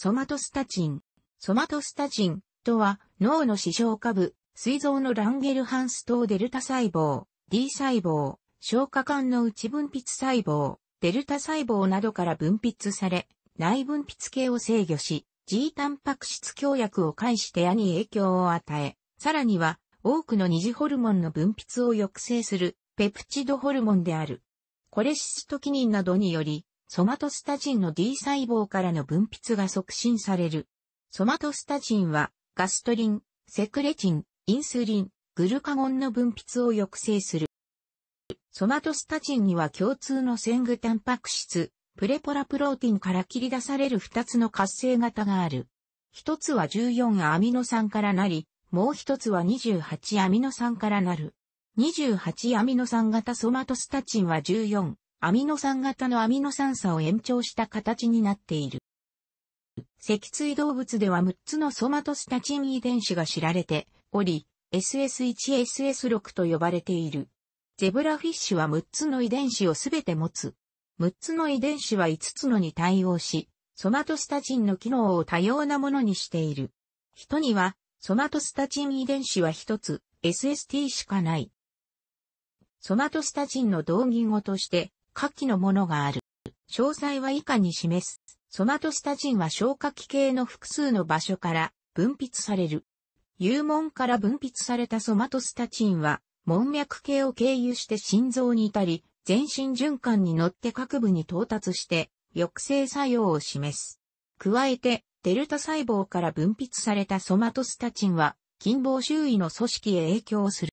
ソマトスタチン。ソマトスタチンとは脳の視床下部、膵臓のランゲルハンス等デルタ細胞、D 細胞、消化管の内分泌細胞、デルタ細胞などから分泌され、内分泌系を制御し、G タンパク質強薬を介して矢に影響を与え、さらには多くの二次ホルモンの分泌を抑制するペプチドホルモンである。コレシストキニンなどにより、ソマトスタジンの D 細胞からの分泌が促進される。ソマトスタジンは、ガストリン、セクレチン、インスリン、グルカゴンの分泌を抑制する。ソマトスタジンには共通の先具タンパク質、プレポラプローティンから切り出される二つの活性型がある。一つは14アミノ酸からなり、もう一つは28アミノ酸からなる。28アミノ酸型ソマトスタチンは14アミノ酸型のアミノ酸差を延長した形になっている。脊椎動物では6つのソマトスタチン遺伝子が知られており、SS1、SS6 と呼ばれている。ゼブラフィッシュは6つの遺伝子をすべて持つ。6つの遺伝子は5つのに対応し、ソマトスタチンの機能を多様なものにしている。人には、ソマトスタチン遺伝子は1つ、SST しかない。ソマトスタチンの同義語として、下記のものがある。詳細は以下に示す。ソマトスタジンは消化器系の複数の場所から分泌される。幽門から分泌されたソマトスタチンは、門脈系を経由して心臓に至り、全身循環に乗って各部に到達して、抑制作用を示す。加えて、デルタ細胞から分泌されたソマトスタチンは、近傍周囲の組織へ影響する。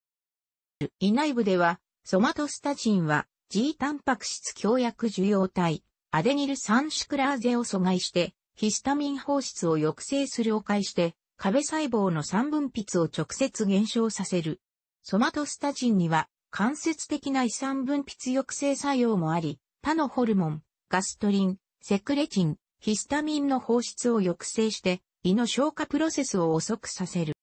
胃内部では、ソマトスタチンは、G タンパク質強薬受容体、アデニル酸シクラーゼを阻害して、ヒスタミン放出を抑制するを介して、壁細胞の酸分泌を直接減少させる。ソマトスタジンには、間接的な胃酸分泌抑制作用もあり、他のホルモン、ガストリン、セクレチン、ヒスタミンの放出を抑制して、胃の消化プロセスを遅くさせる。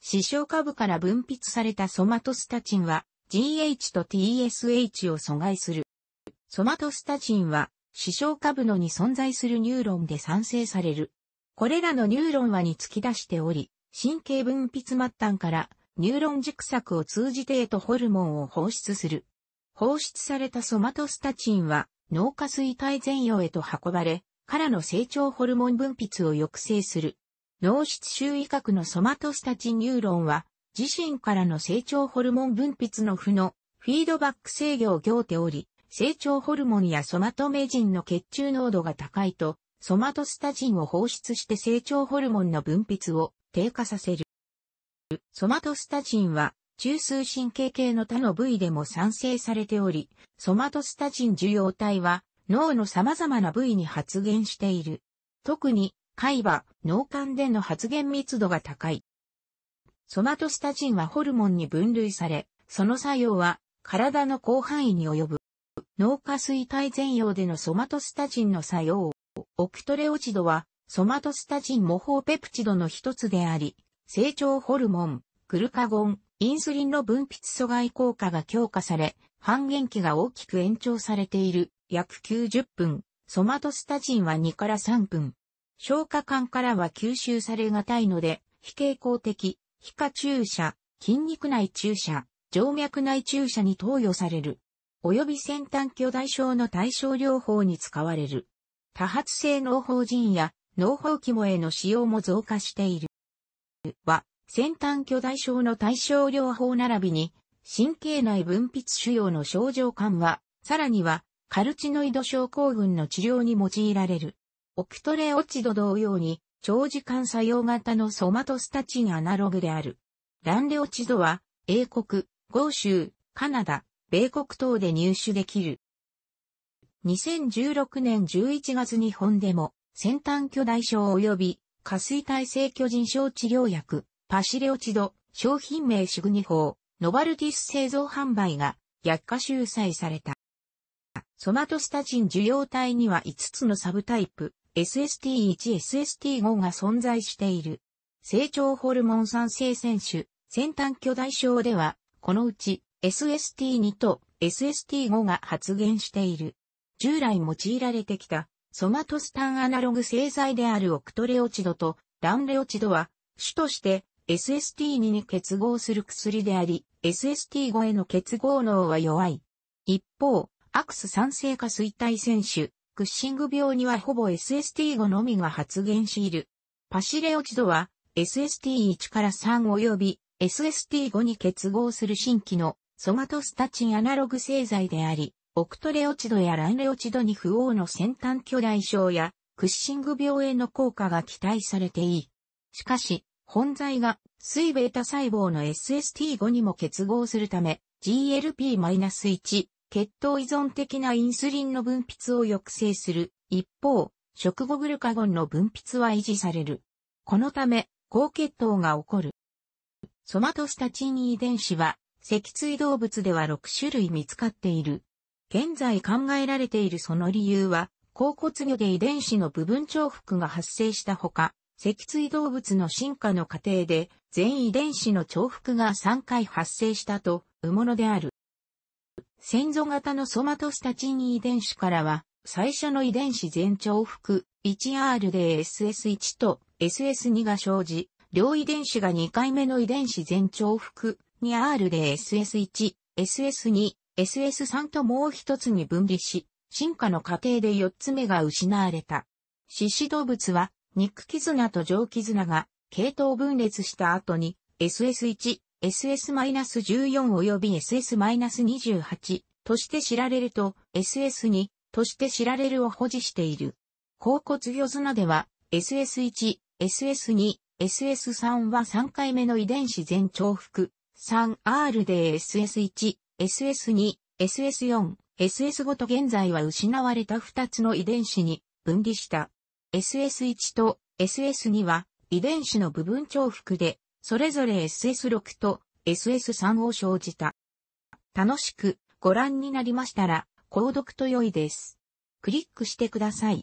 視床下部から分泌されたソマトスタチンは、GH と TSH を阻害する。ソマトスタチンは、視床下部のに存在するニューロンで産生される。これらのニューロンはに突き出しており、神経分泌末端からニューロン軸索を通じてへとホルモンを放出する。放出されたソマトスタチンは脳下垂体前葉へと運ばれ、からの成長ホルモン分泌を抑制する。脳室周囲核のソマトスタチンニューロンは自身からの成長ホルモン分泌の負のフィードバック制御を行っており、成長ホルモンやソマトメジンの血中濃度が高いと、ソマトスタジンを放出して成長ホルモンの分泌を低下させる。ソマトスタジンは中枢神経系の他の部位でも産生されており、ソマトスタジン受容体は脳の様々な部位に発現している。特に海馬、脳幹での発現密度が高い。ソマトスタジンはホルモンに分類され、その作用は体の広範囲に及ぶ。脳下垂体全容でのソマトスタジンの作用。オクトレオチドはソマトスタジン模倣ペプチドの一つであり、成長ホルモン、グルカゴン、インスリンの分泌阻害効果が強化され、半減期が大きく延長されている約90分、ソマトスタジンは2から3分。消化管からは吸収されがたいので、非傾向的、皮下注射、筋肉内注射、静脈内注射に投与される。及び先端巨大症の対症療法に使われる。多発性脳法人や脳法肝への使用も増加している。は、先端巨大症の対症療法並びに、神経内分泌腫瘍の症状緩和、さらには、カルチノイド症候群の治療に用いられる。オクトレオチド同様に、長時間作用型のソマトスタチンアナログである。ランレオチドは、英国、豪州、カナダ、米国等で入手できる。2016年11月日本でも、先端巨大症及び、下水耐性巨人症治療薬、パシレオチド、商品名シグニ法、ノバルティス製造販売が、薬価集載された。ソマトスタチン受容体には5つのサブタイプ、SST1SST5 が存在している。成長ホルモン酸性選手、先端巨大症では、このうち SST2 と SST5 が発現している。従来用いられてきた、ソマトスタンアナログ製剤であるオクトレオチドとランレオチドは、主として SST2 に結合する薬であり、SST5 への結合能は弱い。一方、アクス酸性化衰退選手、クッシング病にはほぼ SST 語のみが発現しいる。パシレオチドは SST1 から3及び SST5 に結合する新規のソマトスタチンアナログ製剤であり、オクトレオチドやランレオチドに不応の先端巨大症やクッシング病への効果が期待されていい。しかし、本剤が水ベータ細胞の SST5 にも結合するため、GLP-1 血糖依存的なインスリンの分泌を抑制する。一方、食後グルカゴンの分泌は維持される。このため、高血糖が起こる。ソマトスタチン遺伝子は、脊椎動物では6種類見つかっている。現在考えられているその理由は、甲骨魚で遺伝子の部分重複が発生したほか、脊椎動物の進化の過程で全遺伝子の重複が3回発生したと、うものである。先祖型のソマトスタチン遺伝子からは、最初の遺伝子全重複 1R で SS1 と SS2 が生じ、両遺伝子が2回目の遺伝子全重複 2R で SS1、SS2、SS3 ともう一つに分離し、進化の過程で4つ目が失われた。獅子動物は、肉絆と上絆が系統分裂した後に SS1、SS-14 及び SS-28 として知られると SS2 として知られるを保持している。甲骨魚なでは SS1、SS2、SS3 は3回目の遺伝子全重複 3R で SS1、SS2、SS4、SS5 と現在は失われた2つの遺伝子に分離した。SS1 と SS2 は遺伝子の部分重複でそれぞれ SS6 と SS3 を生じた。楽しくご覧になりましたら、購読と良いです。クリックしてください。